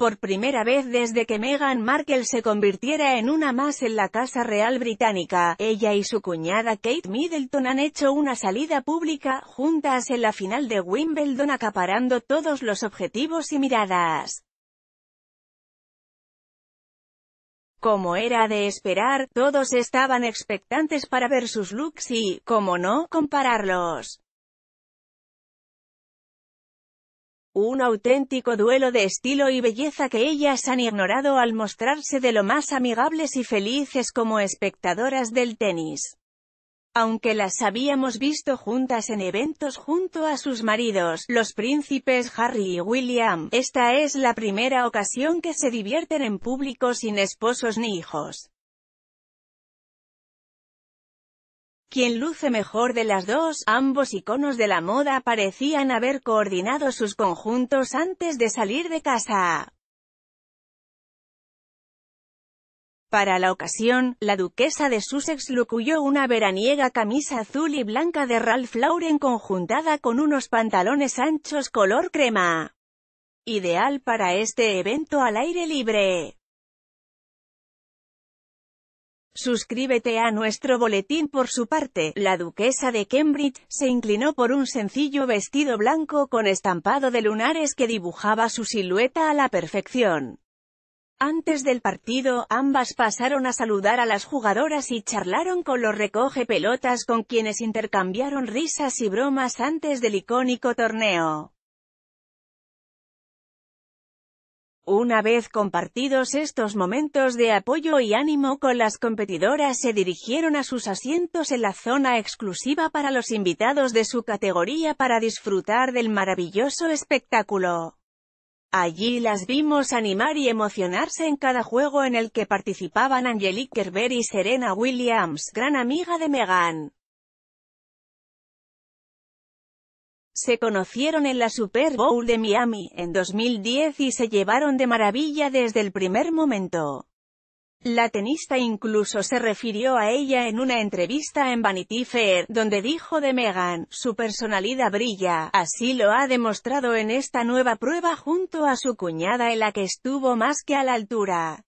por primera vez desde que Meghan Markle se convirtiera en una más en la Casa Real Británica. Ella y su cuñada Kate Middleton han hecho una salida pública, juntas en la final de Wimbledon acaparando todos los objetivos y miradas. Como era de esperar, todos estaban expectantes para ver sus looks y, como no, compararlos. Un auténtico duelo de estilo y belleza que ellas han ignorado al mostrarse de lo más amigables y felices como espectadoras del tenis. Aunque las habíamos visto juntas en eventos junto a sus maridos, los príncipes Harry y William, esta es la primera ocasión que se divierten en público sin esposos ni hijos. quien luce mejor de las dos, ambos iconos de la moda parecían haber coordinado sus conjuntos antes de salir de casa. Para la ocasión, la duquesa de Sussex lucuyó una veraniega camisa azul y blanca de Ralph Lauren conjuntada con unos pantalones anchos color crema. Ideal para este evento al aire libre. Suscríbete a nuestro boletín por su parte, la duquesa de Cambridge, se inclinó por un sencillo vestido blanco con estampado de lunares que dibujaba su silueta a la perfección. Antes del partido, ambas pasaron a saludar a las jugadoras y charlaron con los recoge pelotas con quienes intercambiaron risas y bromas antes del icónico torneo. Una vez compartidos estos momentos de apoyo y ánimo con las competidoras se dirigieron a sus asientos en la zona exclusiva para los invitados de su categoría para disfrutar del maravilloso espectáculo. Allí las vimos animar y emocionarse en cada juego en el que participaban Angelique Kerber y Serena Williams, gran amiga de Megan. Se conocieron en la Super Bowl de Miami, en 2010 y se llevaron de maravilla desde el primer momento. La tenista incluso se refirió a ella en una entrevista en Vanity Fair, donde dijo de Meghan, su personalidad brilla, así lo ha demostrado en esta nueva prueba junto a su cuñada en la que estuvo más que a la altura.